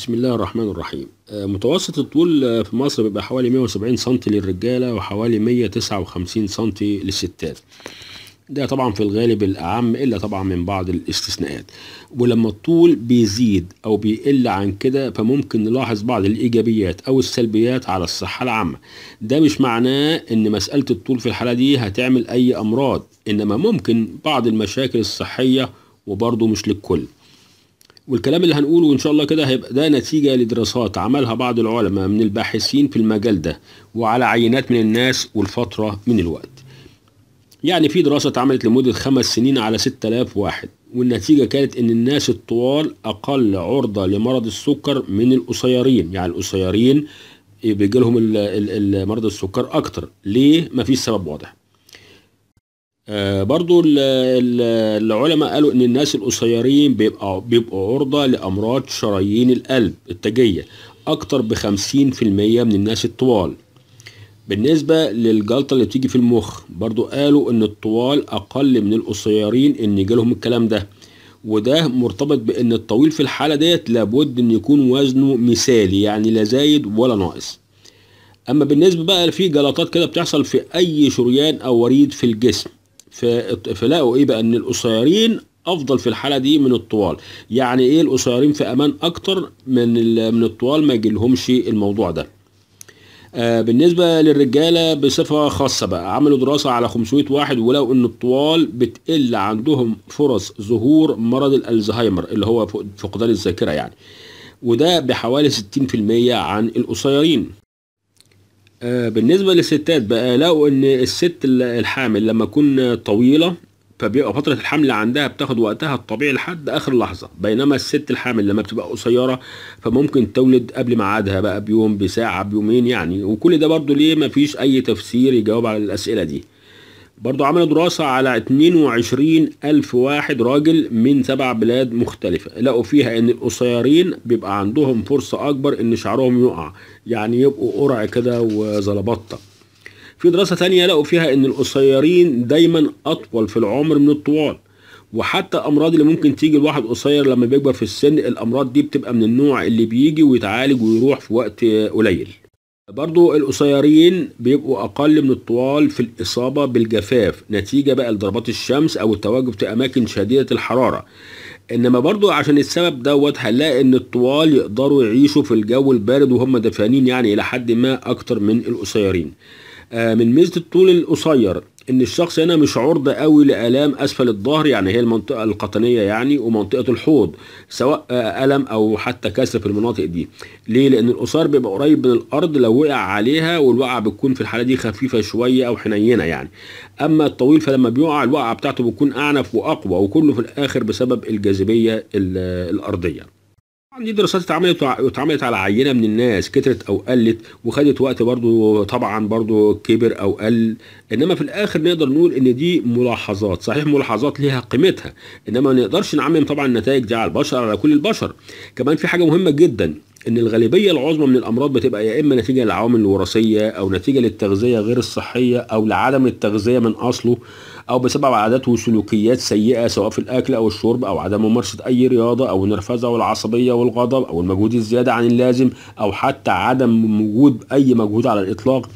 بسم الله الرحمن الرحيم آه، متوسط الطول آه، في مصر بيبقى حوالي 170 سم للرجالة وحوالي 159 سم للستات ده طبعا في الغالب الأعم إلا طبعا من بعض الاستثناءات ولما الطول بيزيد أو بيقل عن كده فممكن نلاحظ بعض الإيجابيات أو السلبيات على الصحة العامة ده مش معناه إن مسألة الطول في الحالة دي هتعمل أي أمراض إنما ممكن بعض المشاكل الصحية وبرضه مش للكل والكلام اللي هنقوله ان شاء الله كده هيبقى ده نتيجه لدراسات عملها بعض العلماء من الباحثين في المجال ده وعلى عينات من الناس والفتره من الوقت يعني في دراسه اتعملت لمده خمس سنين على 6000 واحد والنتيجه كانت ان الناس الطوال اقل عرضه لمرض السكر من القصيرين يعني القصيرين بيجي لهم مرض السكر اكتر ليه مفيش سبب واضح آه، برضو العلماء قالوا ان الناس القصيرين بيبقوا بيبقوا عرضه لامراض شرايين القلب التاجيه اكتر ب 50% من الناس الطوال بالنسبه للجلطه اللي بتيجي في المخ برضو قالوا ان الطوال اقل من القصيرين ان يجيلهم الكلام ده وده مرتبط بان الطويل في الحاله ديت لابد ان يكون وزنه مثالي يعني لا زايد ولا ناقص اما بالنسبه بقى في جلطات كده بتحصل في اي شريان او وريد في الجسم فلاقوا ايه بقى ان القصيرين افضل في الحاله دي من الطوال يعني ايه القصيرين في امان اكتر من من الطوال ما يجيلهمش الموضوع ده آه بالنسبه للرجاله بصفه خاصه بقى عملوا دراسه على 500 واحد ولقوا ان الطوال بتقل عندهم فرص ظهور مرض الالزهايمر اللي هو فقدان الذاكره يعني وده بحوالي 60% عن القصيرين آه، بالنسبة للستات بقى لو ان الست الحامل لما تكون طويلة فبيبقى فترة الحمل عندها بتاخد وقتها الطبيعي لحد آخر لحظة بينما الست الحامل لما بتبقى قصيرة فممكن تولد قبل ميعادها بقى بيوم بساعة بيومين يعني وكل ده برضو ليه مفيش أي تفسير يجاوب على الأسئلة دي برضو عملوا دراسة على 22 ألف واحد راجل من سبع بلاد مختلفة لقوا فيها إن القصيرين بيبقى عندهم فرصة أكبر إن شعرهم يقع يعني يبقوا قرع كده وزلبطة في دراسة تانية لقوا فيها إن القصيرين دايما أطول في العمر من الطوال وحتى الامراض اللي ممكن تيجي لواحد قصير لما بيكبر في السن الامراض دي بتبقى من النوع اللي بيجي ويتعالج ويروح في وقت قليل برضو القصيرين بيبقوا أقل من الطوال في الإصابة بالجفاف نتيجة بقى لضربات الشمس أو التواجد في أماكن شديدة الحرارة إنما برضو عشان السبب دوت هنلاقي إن الطوال يقدروا يعيشوا في الجو البارد وهم دفانين يعني إلى حد ما أكتر من القصيرين آه، من ميزة الطول القصير ان الشخص هنا مش عرضه قوي لالام اسفل الظهر يعني هي المنطقه القطنيه يعني ومنطقه الحوض سواء الم او حتى كسر في المناطق دي ليه لان الاسار بيبقى قريب من الارض لو وقع عليها والوقعه بتكون في الحاله دي خفيفه شويه او حنينه يعني اما الطويل فلما بيقع الوقعه بتاعته بتكون اعنف واقوى وكله في الاخر بسبب الجاذبيه الارضيه طبعا دي دراسات اتعملت واتعملت على عينه من الناس كترت او قلت وخدت وقت برضو طبعا برضو كبر او قل انما في الاخر نقدر نقول ان دي ملاحظات صحيح ملاحظات ليها قيمتها انما ما نقدرش نعمم طبعا النتائج دي على البشر على كل البشر كمان في حاجه مهمه جدا ان الغالبيه العظمى من الامراض بتبقى يا اما نتيجه لعوامل وراثيه او نتيجه للتغذيه غير الصحيه او لعدم التغذيه من اصله او بسبب عادات وسلوكيات سيئه سواء في الاكل او الشرب او عدم ممارسه اي رياضه او النرفزه والعصبيه والغضب او المجهود الزياده عن اللازم او حتى عدم وجود اي مجهود على الاطلاق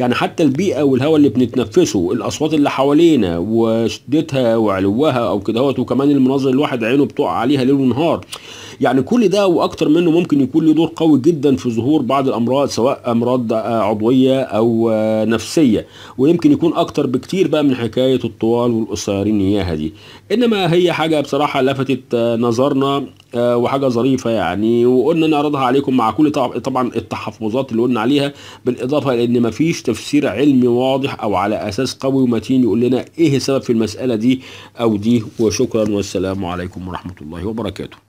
يعني حتى البيئة والهواء اللي بنتنفسه الأصوات اللي حوالينا وشدتها وعلوها أو كدهوت وكمان المناظر اللي الواحد عينه بتقع عليها ليل ونهار يعني كل ده وأكتر منه ممكن يكون له دور قوي جدا في ظهور بعض الأمراض سواء أمراض آه، عضوية أو آه، نفسية ويمكن يكون أكتر بكتير بقى من حكاية الطوال والقصيرين إياها دي إنما هي حاجة بصراحة لفتت آه، نظرنا آه، وحاجه ظريفه يعني وقلنا نعرضها عليكم مع كل طبعا التحفظات اللي قلنا عليها بالاضافه لان مفيش تفسير علمي واضح او على اساس قوي ومتين يقول لنا ايه السبب في المساله دي او دي وشكرا والسلام عليكم ورحمه الله وبركاته